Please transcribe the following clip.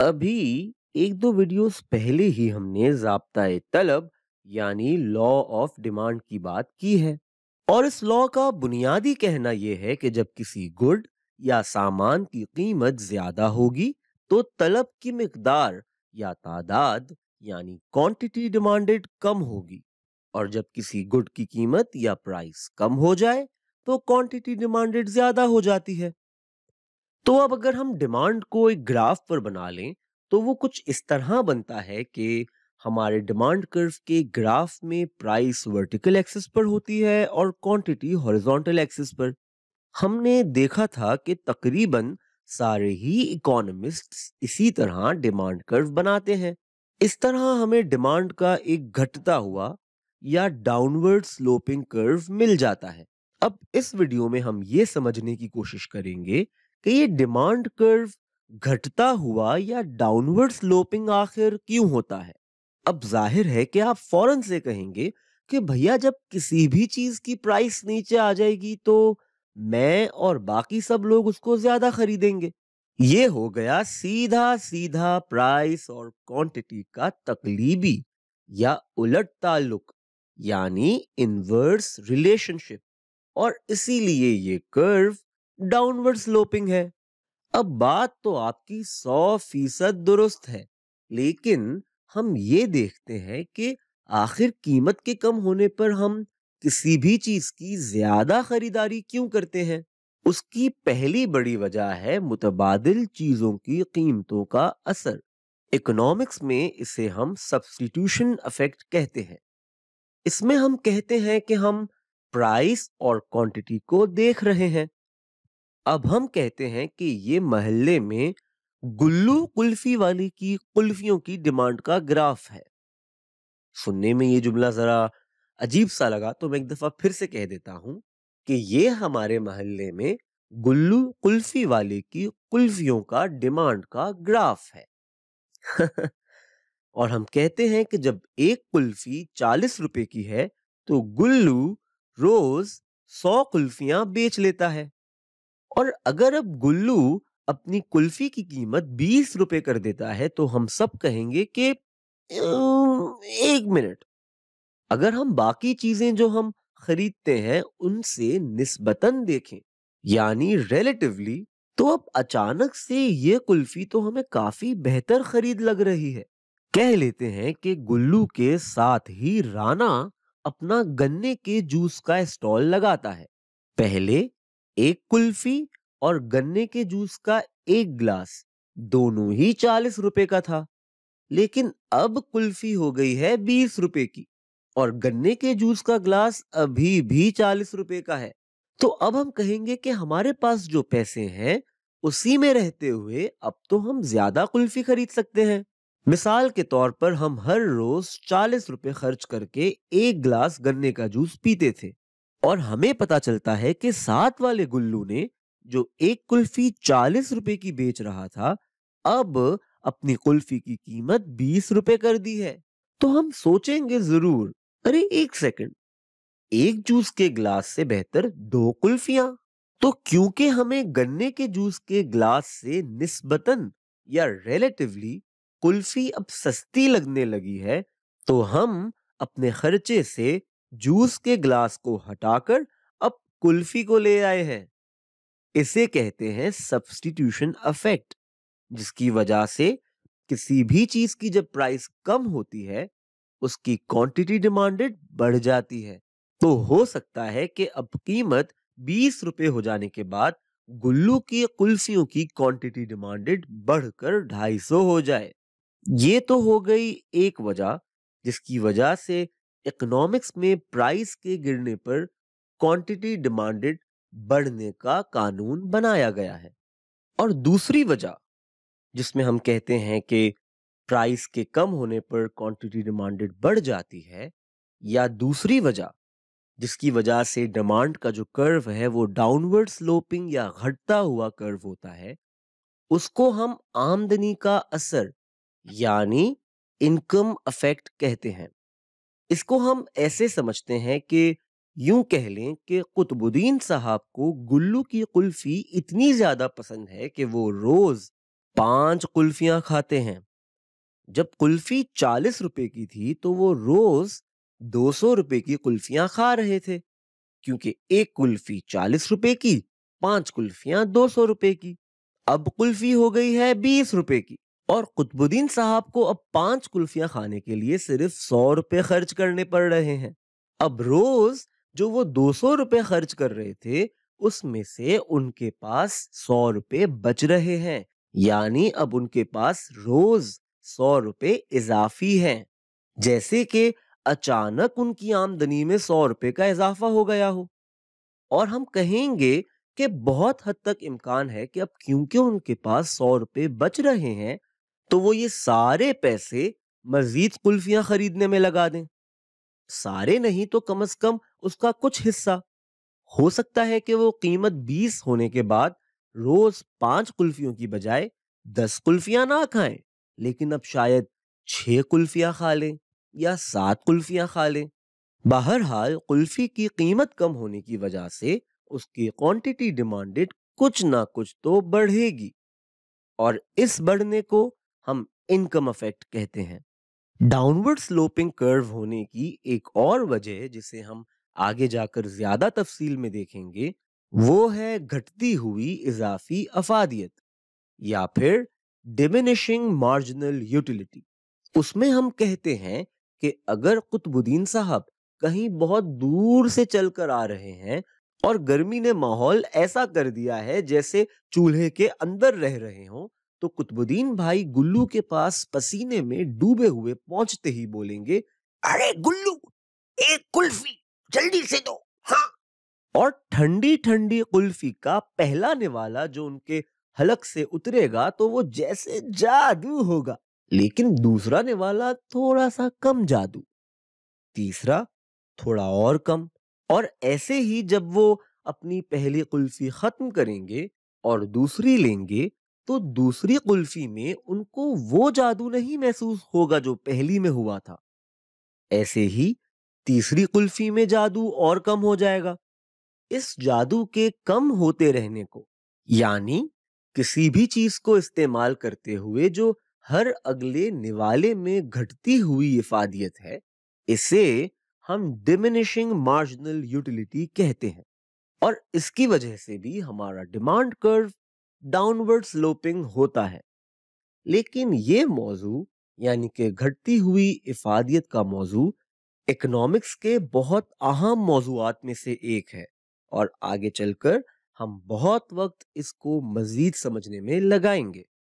अभी एक दो वीडियोस पहले ही हमने जबता तलब यानी लॉ ऑफ डिमांड की बात की है और इस लॉ का बुनियादी कहना यह है कि जब किसी गुड या सामान की कीमत ज्यादा होगी तो तलब की मकदार या तादाद यानी क्वांटिटी डिमांडेड कम होगी और जब किसी गुड की कीमत या प्राइस कम हो जाए तो क्वांटिटी डिमांडेड ज्यादा हो जाती है तो अब अगर हम डिमांड को एक ग्राफ पर बना लें तो वो कुछ इस तरह बनता है कि हमारे डिमांड कर्व के ग्राफ में प्राइस वर्टिकल एक्सिस पर होती है और क्वांटिटी हॉरिजॉन्टल एक्सिस पर हमने देखा था कि तकरीबन सारे ही इकोनॉमिस्ट्स इसी तरह डिमांड कर्व बनाते हैं इस तरह हमें डिमांड का एक घटता हुआ या डाउनवर्ड स्लोपिंग कर्व मिल जाता है अब इस वीडियो में हम ये समझने की कोशिश करेंगे कि ये डिमांड कर्व घटता हुआ या डाउनवर्ड स्लोपिंग आखिर क्यों होता है अब जाहिर है कि आप फौरन से कहेंगे कि भैया जब किसी भी चीज की प्राइस नीचे आ जाएगी तो मैं और बाकी सब लोग उसको ज्यादा खरीदेंगे ये हो गया सीधा सीधा प्राइस और क्वांटिटी का तकलीबी या उलट ताल्लुक यानी इनवर्स रिलेशनशिप और इसीलिए ये कर्व डाउनवर्ड स्लोपिंग है अब बात तो आपकी सौ फीसद दुरुस्त है लेकिन हम ये देखते हैं कि आखिर कीमत के कम होने पर हम किसी भी चीज की ज्यादा खरीदारी क्यों करते हैं उसकी पहली बड़ी वजह है मुतबादल चीजों की कीमतों का असर इकोनॉमिक्स में इसे हम सब्सटीट्यूशन अफेक्ट कहते हैं इसमें हम कहते हैं कि हम प्राइस और क्वांटिटी को देख रहे हैं अब हम कहते हैं कि ये महल्ले में गुल्लू कुल्फी वाले की कुल्फियों की डिमांड का ग्राफ है सुनने में ये जुमला जरा अजीब सा लगा तो मैं एक दफा फिर से कह देता हूं कि ये हमारे महल्ले में गुल्लू कुल्फी वाले की कुल्फियों का डिमांड का ग्राफ है और हम कहते हैं कि जब एक कुल्फी चालीस रुपए की है तो गुल्लू रोज सौ कुल्फियां बेच लेता है और अगर अब गुल्लू अपनी कुल्फी की कीमत बीस रुपए कर देता है तो हम सब कहेंगे कि एक मिनट अगर हम बाकी चीजें जो हम खरीदते हैं उनसे निस्बतन देखें यानी रिलेटिवली तो अब अचानक से ये कुल्फी तो हमें काफी बेहतर खरीद लग रही है कह लेते हैं कि गुल्लू के साथ ही राणा अपना गन्ने के जूस का स्टॉल लगाता है पहले एक कुल्फी और गन्ने के जूस का एक ग्लास दोनों ही चालीस रुपए का था लेकिन अब कुल्फी हो गई है बीस रुपए की और गन्ने के जूस का ग्लास अभी भी चालीस रुपए का है तो अब हम कहेंगे कि हमारे पास जो पैसे हैं उसी में रहते हुए अब तो हम ज्यादा कुल्फी खरीद सकते हैं मिसाल के तौर पर हम हर रोज चालीस रुपए खर्च करके एक ग्लास गन्ने का जूस पीते थे और हमें पता चलता है कि साथ वाले गुल्लू ने जो एक कुल्फी चालीस रुपए की बेच रहा था अब अपनी कुल्फी की कीमत बीस रुपए कर दी है तो हम सोचेंगे जरूर अरे एक सेकंड एक जूस के ग्लास से बेहतर दो कुल्फिया तो क्योंकि हमें गन्ने के जूस के ग्लास से निस्बतन या रिलेटिवली कुल्फी अब सस्ती लगने लगी है तो हम अपने खर्चे से जूस के ग्लास को हटाकर अब कुल्फी को ले आए हैं इसे कहते हैं सब्सटीट्यूशन अफेक्ट जिसकी वजह से किसी भी चीज की जब प्राइस कम होती है उसकी क्वांटिटी डिमांडेड बढ़ जाती है तो हो सकता है कि अब कीमत बीस रुपए हो जाने के बाद गुल्लू की कुल्फियों की क्वांटिटी डिमांडेड बढ़कर ढाई सौ हो जाए ये तो हो गई एक वजह जिसकी वजह से इकोनॉमिक्स में प्राइस के गिरने पर क्वांटिटी डिमांडेड बढ़ने का कानून बनाया गया है और दूसरी वजह जिसमें हम कहते हैं कि प्राइस के कम होने पर क्वांटिटी डिमांडेड बढ़ जाती है या दूसरी वजह जिसकी वजह से डिमांड का जो कर्व है वो डाउनवर्ड स्लोपिंग या घटता हुआ कर्व होता है उसको हम आमदनी का असर यानी इनकम अफेक्ट कहते हैं इसको हम ऐसे समझते हैं कि यूं कह लें कि कुतुबुद्दीन साहब को गुल्लू की कुल्फी इतनी ज्यादा पसंद है कि वो रोज पांच कुल्फियां खाते हैं जब कुल्फी चालीस रुपए की थी तो वो रोज दो सौ रुपए की कुल्फियां खा रहे थे क्योंकि एक कुल्फी चालीस रुपए की पांच कुल्फियां दो सौ रुपए की अब कुल्फी हो गई है बीस रुपए की और कुतुबुद्दीन साहब को अब पांच कुल्फियां खाने के लिए सिर्फ सौ रुपए खर्च करने पड़ रहे हैं अब रोज जो वो दो सौ रुपए खर्च कर रहे थे उसमें से उनके पास सौ रुपए बच रहे हैं यानी अब उनके पास रोज सौ रुपए इजाफी हैं जैसे कि अचानक उनकी आमदनी में सौ रुपए का इजाफा हो गया हो और हम कहेंगे कि बहुत हद तक इम्कान है कि अब क्योंकि उनके पास सौ रुपए बच रहे हैं तो वो ये सारे पैसे मजीद कुल्फियां खरीदने में लगा दें सारे नहीं तो कम अज कम उसका कुछ हिस्सा हो सकता है कि वो कीमत बीस होने के बाद रोज पांच कुल्फियों की बजाय दस कुल्फियां ना खाएं लेकिन अब शायद छह कुल्फियां खा लें या सात कुल्फियां खा लें बहरहाल कुल्फी की कीमत कम होने की वजह से उसकी क्वांटिटी डिमांडेड कुछ ना कुछ तो बढ़ेगी और इस बढ़ने को हम इनकम अफेक्ट कहते हैं डाउनवर्ड स्लोपिंग कर्व होने की एक और वजह जिसे हम आगे जाकर ज्यादा तफसील में देखेंगे वो है घटती हुई इजाफी अफादियत या फिर डिमिनिशिंग मार्जिनल यूटिलिटी उसमें हम कहते हैं कि अगर कुतुबुद्दीन साहब कहीं बहुत दूर से चलकर आ रहे हैं और गर्मी ने माहौल ऐसा कर दिया है जैसे चूल्हे के अंदर रह रहे हों तो कुतुबुद्दीन भाई गुल्लू के पास पसीने में डूबे हुए पहुंचते ही बोलेंगे अरे गुल्लू एक कुल्फी जल्दी से दो हाँ और ठंडी ठंडी कुल्फी का पहलाने वाला जो उनके हलक से उतरेगा तो वो जैसे जादू होगा लेकिन दूसरा निवाला थोड़ा सा कम जादू तीसरा थोड़ा और कम और ऐसे ही जब वो अपनी पहली कुल्फी खत्म करेंगे और दूसरी लेंगे तो दूसरी कुल्फी में उनको वो जादू नहीं महसूस होगा जो पहली में हुआ था ऐसे ही तीसरी कुल्फी में जादू और कम हो जाएगा इस जादू के कम होते रहने को यानी किसी भी चीज को इस्तेमाल करते हुए जो हर अगले निवाले में घटती हुई इफादियत है इसे हम डिमिनिशिंग मार्जिनल यूटिलिटी कहते हैं और इसकी वजह से भी हमारा डिमांड कर्व डाउनवर्ड स्लोपिंग होता है लेकिन ये मौजू यानी कि घटती हुई इफादियत का मौजू इकोनॉमिक्स के बहुत अहम मौजूद में से एक है और आगे चलकर हम बहुत वक्त इसको मजीद समझने में लगाएंगे